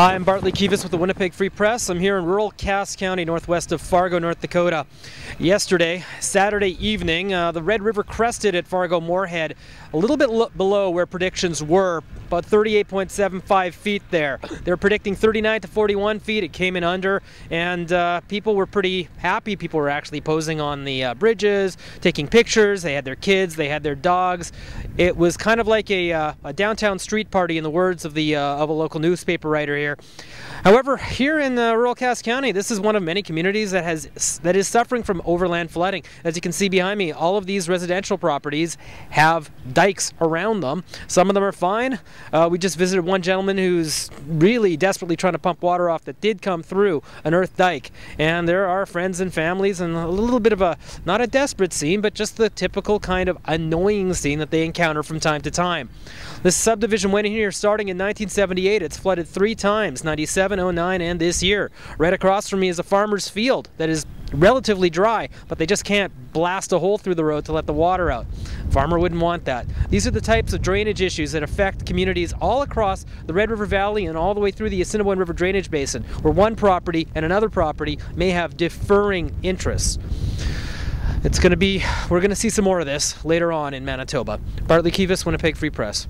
Hi, I'm Bartley Kivas with the Winnipeg Free Press. I'm here in rural Cass County, northwest of Fargo, North Dakota. Yesterday, Saturday evening, uh, the Red River crested at Fargo Moorhead, a little bit below where predictions were about 38.75 feet there. They're predicting 39 to 41 feet. It came in under, and uh, people were pretty happy. People were actually posing on the uh, bridges, taking pictures. They had their kids, they had their dogs. It was kind of like a, uh, a downtown street party, in the words of the uh, of a local newspaper writer here. However, here in uh, rural Cass County, this is one of many communities that has that is suffering from overland flooding. As you can see behind me, all of these residential properties have dikes around them. Some of them are fine. Uh, we just visited one gentleman who's really desperately trying to pump water off that did come through an earth dike. And there are friends and families and a little bit of a, not a desperate scene, but just the typical kind of annoying scene that they encounter from time to time. This subdivision went in here starting in 1978. It's flooded three times, 97, 09, and this year. Right across from me is a farmer's field that is relatively dry, but they just can't blast a hole through the road to let the water out. Farmer wouldn't want that. These are the types of drainage issues that affect communities all across the Red River Valley and all the way through the Assiniboine River Drainage Basin, where one property and another property may have differing interests. It's going to be, we're going to see some more of this later on in Manitoba. Bartley Kivas, Winnipeg Free Press.